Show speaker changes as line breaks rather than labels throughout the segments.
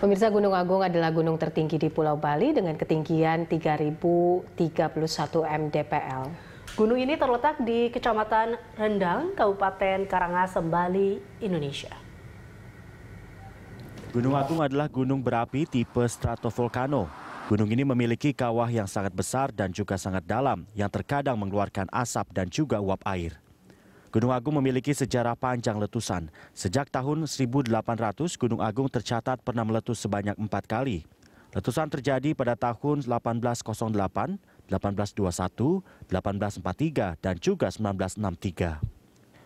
Pemirsa Gunung Agung adalah gunung tertinggi di Pulau Bali dengan ketinggian 3031 mdpl. Gunung ini terletak di Kecamatan Rendang, Kabupaten Karangasem, Bali, Indonesia.
Gunung Agung adalah gunung berapi tipe stratovolcano. Gunung ini memiliki kawah yang sangat besar dan juga sangat dalam yang terkadang mengeluarkan asap dan juga uap air. Gunung Agung memiliki sejarah panjang letusan. Sejak tahun 1800, Gunung Agung tercatat pernah meletus sebanyak empat kali. Letusan terjadi pada tahun 1808, 1821, 1843, dan juga 1963.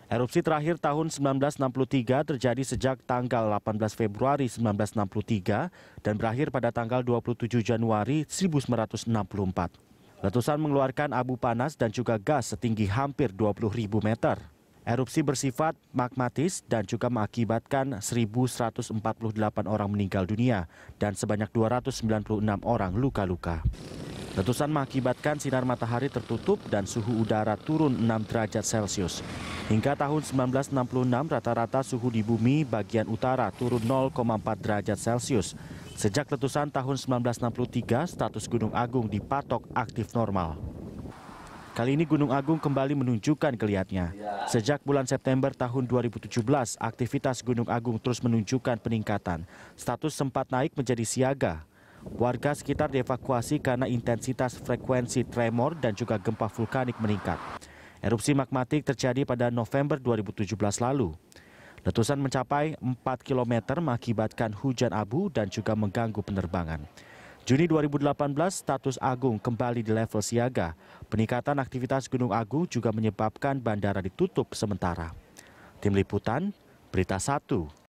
Erupsi terakhir tahun 1963 terjadi sejak tanggal 18 Februari 1963 dan berakhir pada tanggal 27 Januari 1964. Letusan mengeluarkan abu panas dan juga gas setinggi hampir 20.000 meter. Erupsi bersifat magmatis dan juga mengakibatkan 1.148 orang meninggal dunia dan sebanyak 296 orang luka-luka. Letusan mengakibatkan sinar matahari tertutup dan suhu udara turun 6 derajat Celcius. Hingga tahun 1966, rata-rata suhu di bumi bagian utara turun 0,4 derajat Celcius. Sejak letusan tahun 1963, status Gunung Agung dipatok aktif normal. Kali ini Gunung Agung kembali menunjukkan kelihatnya. Sejak bulan September tahun 2017, aktivitas Gunung Agung terus menunjukkan peningkatan. Status sempat naik menjadi siaga. Warga sekitar dievakuasi karena intensitas frekuensi tremor dan juga gempa vulkanik meningkat. Erupsi magmatik terjadi pada November 2017 lalu. Letusan mencapai 4 km mengakibatkan hujan abu dan juga mengganggu penerbangan. Juni 2018, status Agung kembali di level siaga. Peningkatan aktivitas Gunung Agung juga menyebabkan bandara ditutup sementara. Tim Liputan, Berita 1,